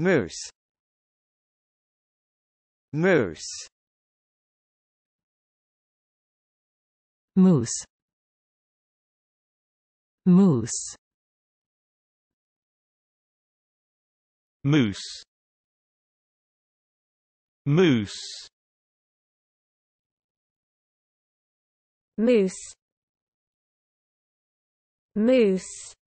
moose moose moose moose moose moose moose moose